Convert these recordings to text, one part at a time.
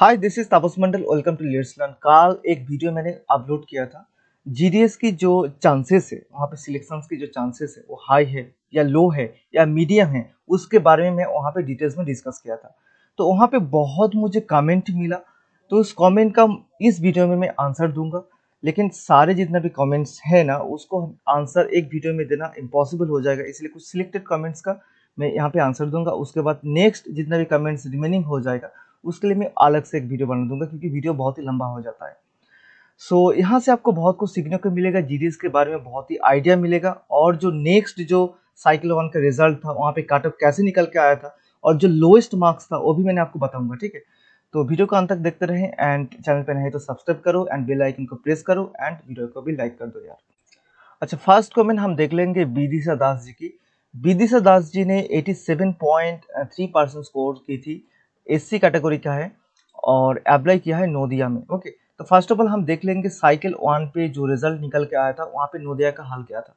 Hi this is Tapas Mandal welcome to liars learn कल एक video मैंने अपलोड किया था जीडीएस की जो चांसेस है वहाँ पे सिलेक्शंस की जो चांसेस है वो हाई है या लो है या मीडियम है उसके बारे में मैं वहाँ पे डिटेल्स में डिस्कस किया था तो वहाँ पे बहुत मुझे कमेंट मिला तो उस कमेंट का इस वीडियो में मैं आंसर दूंगा लेकिन सारे जितना भी कमेंट्स है ना उसको आंसर एक वीडियो में देना इम्पॉसिबल हो जाएगा इसलिए कुछ सिलेक्टेड कमेंट्स का मैं यहाँ पे आंसर दूंगा उसके बाद नेक्स्ट जितना भी कमेंट्स रिमेनिंग हो जाएगा उसके लिए मैं अलग से एक वीडियो बना दूंगा क्योंकि वीडियो बहुत ही लंबा हो जाता है सो so, यहाँ से आपको बहुत कुछ सीखने को मिलेगा जी के बारे में बहुत ही आइडिया मिलेगा और जो नेक्स्ट जो साइकिल वन का रिजल्ट था वहाँ पे काटअप कैसे निकल के आया था और जो लोएस्ट मार्क्स था वो भी मैंने आपको बताऊंगा ठीक है तो वीडियो को अंत तक देखते रहें एंड चैनल पर नहीं तो सब्सक्राइब करो एंड बेल आइकन को प्रेस करो एंड वीडियो को भी लाइक कर दो यार अच्छा फर्स्ट कमेंट हम देख लेंगे विदिशा दास जी की विदिशा दास जी ने 87.3 परसेंट स्कोर की थी एससी कैटेगरी का है और अप्लाई किया है नोदिया में ओके तो फर्स्ट ऑफ ऑल हम देख लेंगे साइकिल वन पे जो रिजल्ट निकल के आया था वहाँ पे नोदिया का हाल क्या था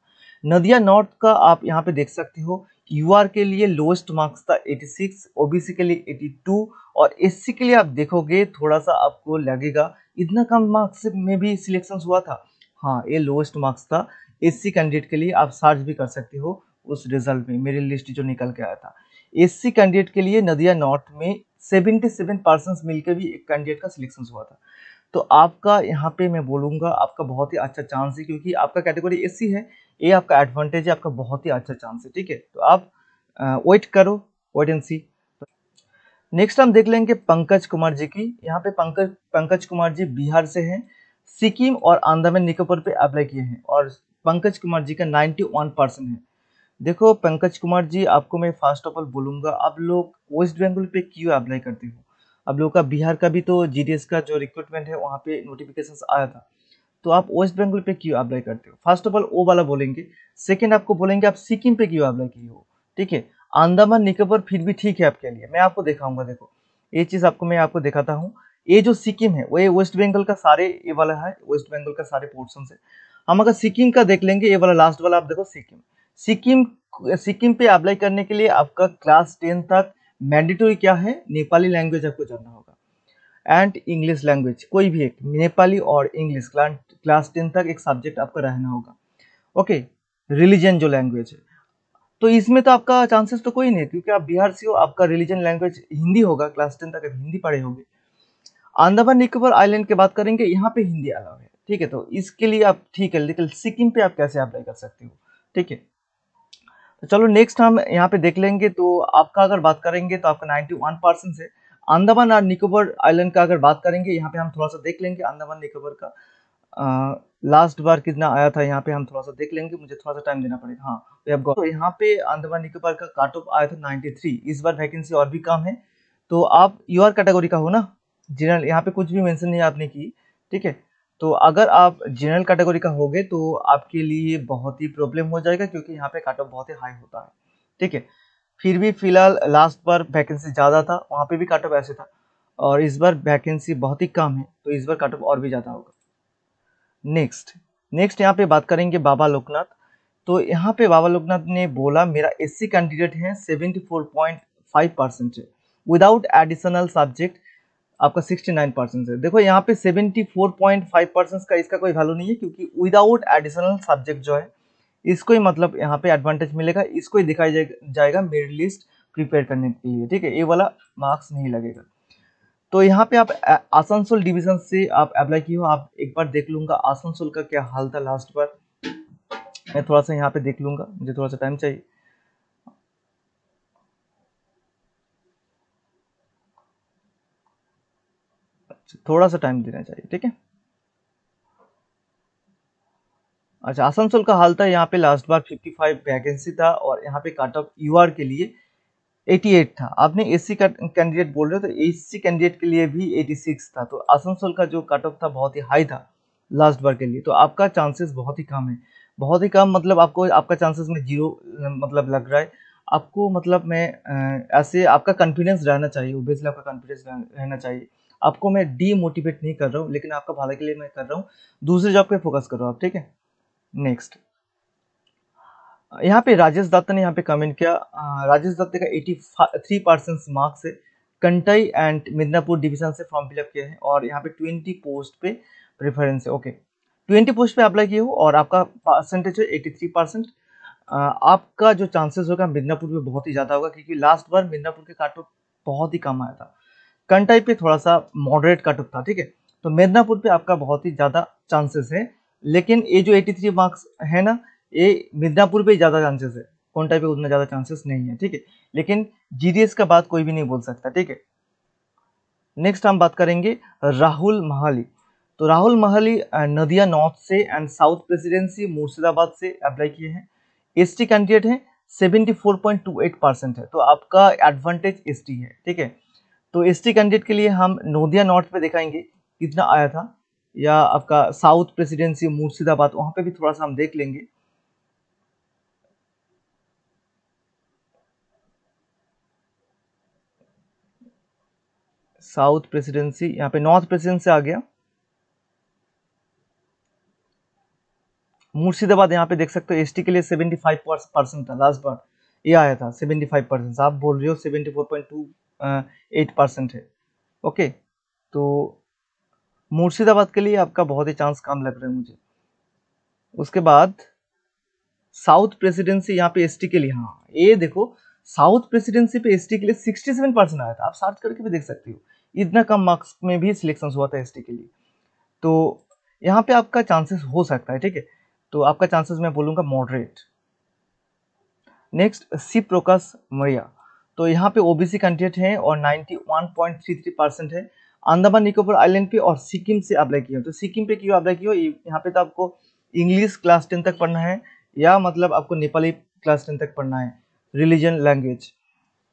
नदिया नॉर्थ का आप यहाँ पे देख सकते हो आर के लिए लोएस्ट मार्क्स था 86 ओबीसी के लिए 82 और एससी के लिए आप देखोगे थोड़ा सा आपको लगेगा इतना कम मार्क्स में भी सिलेक्शन हुआ था हाँ ये लोएस्ट मार्क्स था एससी कैंडिडेट के लिए आप सर्च भी कर सकते हो उस रिजल्ट में मेरी लिस्ट जो निकल के आया था एससी कैंडिडेट के लिए नदिया नॉर्थ में 77 पर्सन मिलकर भी एक कैंडिडेट का सिलेक्शन हुआ था तो आपका यहाँ पे मैं बोलूँगा आपका बहुत ही अच्छा चांस है क्योंकि आपका कैटेगरी एस है ये आपका एडवांटेज है आपका बहुत ही अच्छा चांस है ठीक है तो आप वेट करो वेट एंड सी नेक्स्ट हम देख लेंगे पंकज कुमार जी की यहाँ पे पंकज पंकज कुमार जी बिहार से हैं सिक्किम और अंडमान निकोबर पे अप्लाई किए हैं और पंकज कुमार जी का 91 परसेंट है देखो पंकज कुमार जी आपको मैं फर्स्ट ऑफ ऑल बोलूंगा आप लोग वेस्ट बंगाल पे क्यों अप्लाई करते हो आप लोगों का बिहार का भी तो जी का जो रिक्रूटमेंट है वहाँ पे नोटिफिकेशन आया था तो आप वेस्ट बंगाल पे क्यों अप्लाई करते हो फर्स्ट ऑफ ऑल वो वाला बोलेंगे सेकेंड आपको बोलेंगे आप सिक्किम पे क्यों अप्लाई किए हो ठीक है आंदामान निकोबर फिर भी ठीक है आपके लिए मैं आपको दिखाऊंगा देखो ये चीज़ आपको मैं आपको दिखाता हूँ ये जो सिक्किम है वो ये वेस्ट बंगाल का सारे ये वाला है वेस्ट बंगाल का सारे पोर्सन है हम अगर सिक्किम का देख लेंगे ये वाला लास्ट वाला आप देखो सिक्किम सिक्किम सिक्किम पे अप्लाई करने के लिए आपका क्लास टेन तक मैंडेटरी क्या है नेपाली लैंग्वेज आपको जानना होगा एंड इंग्लिश लैंग्वेज कोई भी एक नेपाली और इंग्लिश क्लास टेन तक एक सब्जेक्ट आपका रहना होगा ओके रिलीजन जो लैंग्वेज है तो इसमें तो आपका चांसेस तो कोई नहीं क्योंकि आप बिहार से हो आपका रिलीजन लैंग्वेज हिंदी होगा क्लास टेन तक आप हिंदी पढ़े होंगे अंडमान निकोबर आइलैंड की बात करेंगे यहाँ पे हिंदी अलाव है ठीक है तो इसके लिए आप ठीक है लेकिन सिक्किम पे आप कैसे अप्लाई कर सकते हो ठीक है तो चलो नेक्स्ट हम यहाँ पे देख लेंगे तो आपका अगर बात करेंगे तो आपका 91 परसेंट है अंडमान और निकोबर आइलैंड का अगर बात करेंगे यहाँ पे हम थोड़ा सा देख लेंगे अंडमान निकोबर का आ, लास्ट बार कितना आया था यहाँ पे हम थोड़ा सा देख लेंगे मुझे थोड़ा सा टाइम देना पड़ेगा हाँ तो, आप तो यहाँ पे अंदमान निकोबर का काट ऑफ आया था नाइन्टी इस बार वैकेंसी और भी कम है तो आप यूआर कैटेगरी का हो ना जनरल यहाँ पे कुछ भी मेंशन नहीं आपने की ठीक है तो अगर आप जनरल कैटेगरी का होगे तो आपके लिए बहुत ही प्रॉब्लम हो जाएगा क्योंकि यहाँ पे कट ऑफ बहुत ही हाई होता है ठीक है फिर भी फिलहाल लास्ट बार वैकेंसी ज़्यादा था वहाँ पे भी कट ऑफ ऐसे था और इस बार वैकेंसी बहुत ही कम है तो इस बार कट ऑफ और भी ज़्यादा होगा नेक्स्ट नेक्स्ट यहाँ पे बात करेंगे बाबा लोकनाथ तो यहाँ पे बाबा लोकनाथ ने बोला मेरा एस कैंडिडेट है seventy four point five percent without additional subject आपका 69 परसेंट है देखो यहाँ पे 74.5 परसेंट का इसका कोई वैल्यू नहीं है क्योंकि विदाउट एडिशनल सब्जेक्ट जो है इसको ही मतलब यहाँ पे एडवांटेज मिलेगा इसको ही दिखाया जाएगा मेरिट लिस्ट प्रिपेयर करने के लिए ठीक है ये वाला मार्क्स नहीं लगेगा तो यहाँ पे आप आसनसोल डिविजन से आप अप्लाई की हो आप एक बार देख लूंगा आसनसोल का क्या हाल था लास्ट बार मैं थोड़ा सा यहाँ पे देख लूंगा मुझे थोड़ा सा टाइम चाहिए थोड़ा सा टाइम देना चाहिए ठीक है अच्छा आसनसोल का हाल था यहाँ पे लास्ट बार 55 फाइव वैकेंसी था और यहाँ पे कट ऑफ यू के लिए 88 था आपने एससी कैंडिडेट बोल रहे हो तो एससी कैंडिडेट के लिए भी 86 था तो आसनसोल का जो कट ऑफ था बहुत ही हाई था लास्ट बार के लिए तो आपका चांसेस बहुत ही कम है बहुत ही कम मतलब आपको आपका चांसेस में जीरो मतलब लग रहा है आपको मतलब मैं ऐसे आपका कॉन्फिडेंस रहना चाहिए ओबियसली आपका कॉन्फिडेंस रहना चाहिए आपको मैं डीमोटिवेट नहीं कर रहा हूँ लेकिन आपका भला के लिए मैं कर रहा हूँ दूसरे जॉब पे फोकस करो आप ठीक है नेक्स्ट यहाँ पे राजेश दत्त ने यहाँ पे कमेंट किया राजेश दत्त का एटी थ्री परसेंट मार्क्स है कंटई एंड मिदनापुर डिवीजन से फॉर्म फिलअप किया है और यहाँ पे ट्वेंटी पोस्ट पे प्रेफरेंस है ओके ट्वेंटी पोस्ट पे अप्लाई किए हो और आपका परसेंटेज है एटी थ्री परसेंट आपका जो चांसेस होगा मिदनापुर में बहुत ही ज़्यादा होगा क्योंकि लास्ट बार मिदनापुर के काट बहुत ही कम आया था कंटाई पे थोड़ा सा मॉडरेट कट था ठीक है तो मेदनापुर पे आपका बहुत ही ज़्यादा चांसेस है लेकिन ये जो 83 मार्क्स है ना ये मिदनापुर पे ज़्यादा चांसेस है टाइप पे उतना ज़्यादा चांसेस नहीं है ठीक है लेकिन जीडीएस का बात कोई भी नहीं बोल सकता ठीक है नेक्स्ट हम बात करेंगे राहुल महाली तो राहुल महाली नदिया नॉर्थ से एंड साउथ प्रेसिडेंसी मुर्शिदाबाद से अप्लाई किए हैं एस कैंडिडेट है सेवेंटी परसेंट है तो आपका एडवांटेज एस है ठीक है तो एस टी कैंडिडेट के लिए हम नोदिया नॉर्थ पे दिखाएंगे कितना आया था या आपका साउथ प्रेसिडेंसी मुर्शिदाबाद वहां पे भी थोड़ा सा हम देख लेंगे साउथ प्रेसिडेंसी यहाँ पे नॉर्थ प्रेसिडेंसी आ गया मुर्शिदाबाद यहाँ पे देख सकते हो एसटी के लिए 75 परसेंट था लास्ट बार ये आया था 75 परसेंट आप बोल रहे हो 74.28 परसेंट है ओके तो मुर्शिदाबाद के लिए आपका बहुत ही चांस कम लग रहा है मुझे उसके बाद साउथ प्रेसिडेंसी यहाँ पे एसटी के लिए हाँ ये देखो साउथ प्रेसिडेंसी पे एसटी के लिए 67 परसेंट आया था आप सर्च करके भी देख सकते हो इतना कम मार्क्स में भी सिलेक्शन हुआ था एस के लिए तो यहाँ पे आपका चांसेस हो सकता है ठीक है तो आपका चांसेस मैं बोलूँगा मॉडरेट नेक्स्ट प्रकाश मरिया तो यहाँ पे ओबीसी कैंडिडेट हैं और 91.33 परसेंट है अंडमान निकोबार आइलैंड पे और सिक्किम से अप्लाई किया तो सिक्किम पे क्यों अप्लाई किया यहाँ पे तो आपको इंग्लिश क्लास टेन तक पढ़ना है या मतलब आपको नेपाली क्लास टेन तक पढ़ना है रिलीजन लैंग्वेज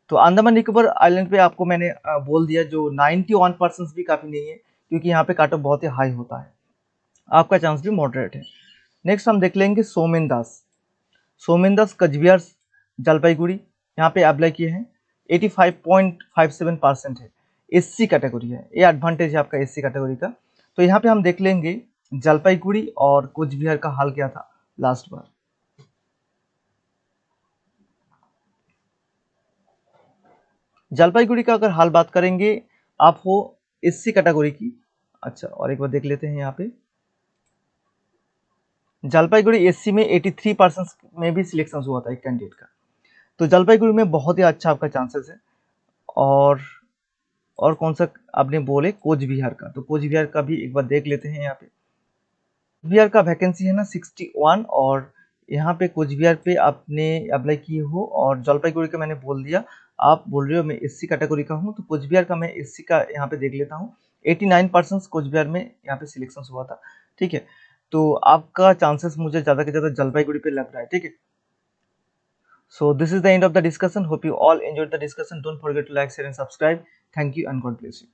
तो अंदामान निकोबार आइलैंड पे आपको मैंने बोल दिया जो 91 परसेंट भी काफ़ी नहीं है क्योंकि यहाँ पे कट ऑफ बहुत ही हाई होता है आपका चांस भी मॉडरेट है नेक्स्ट हम देख लेंगे सोमेन दास सोमेन दास कजबिहार जलपाईगुड़ी यहाँ पे अप्लाई किए हैं 85.57 परसेंट है एस कैटेगरी है ये एडवांटेज है आपका एस कैटेगरी का तो यहाँ पे हम देख लेंगे जलपाईगुड़ी और कोचबिहार बिहार का हाल क्या था लास्ट बार जलपाईगुड़ी का अगर हाल बात करेंगे आप हो एस कैटेगरी की अच्छा और एक बार देख लेते हैं यहाँ पे जलपाईगुड़ी एससी में 83 परसेंट में भी सिलेक्शन हुआ था एक कैंडिडेट का तो जलपाईगुड़ी में बहुत ही अच्छा आपका चांसेस है और और कौन सा आपने बोले कोच बिहार का तो कोच बिहार का भी एक बार देख लेते हैं यहाँ पे बिहार का वैकेंसी है ना 61 और यहाँ पे कोच बिहार पे आपने अप्लाई किए हो और जलपाईगुड़ी का मैंने बोल दिया आप बोल रहे हो मैं एस कैटेगरी का हूँ तो कोच बिहार का मैं एस का यहाँ पे देख लेता हूँ नाइन परसेंट कोच बिहार में यहाँ पे सिलेक्शन हुआ था ठीक है तो आपका चांसेस मुझे ज़्यादा से ज़्यादा जलपाईगुड़ी पे लग रहा है ठीक है So this is the end of the discussion. Hope you all enjoyed the discussion. Don't forget to like, share and subscribe. Thank you and God bless you.